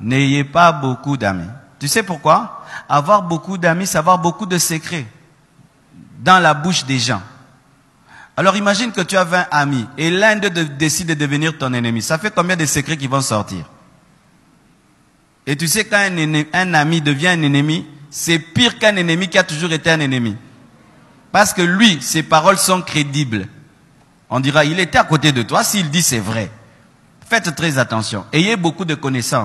N'ayez pas beaucoup d'amis. Tu sais pourquoi Avoir beaucoup d'amis, c'est avoir beaucoup de secrets dans la bouche des gens. Alors imagine que tu as 20 amis et l'un d'eux décide de devenir ton ennemi. Ça fait combien de secrets qui vont sortir Et tu sais, quand un ami devient un ennemi, c'est pire qu'un ennemi qui a toujours été un ennemi. Parce que lui, ses paroles sont crédibles. On dira, il était à côté de toi, s'il dit c'est vrai. Faites très attention. Ayez beaucoup de connaissances.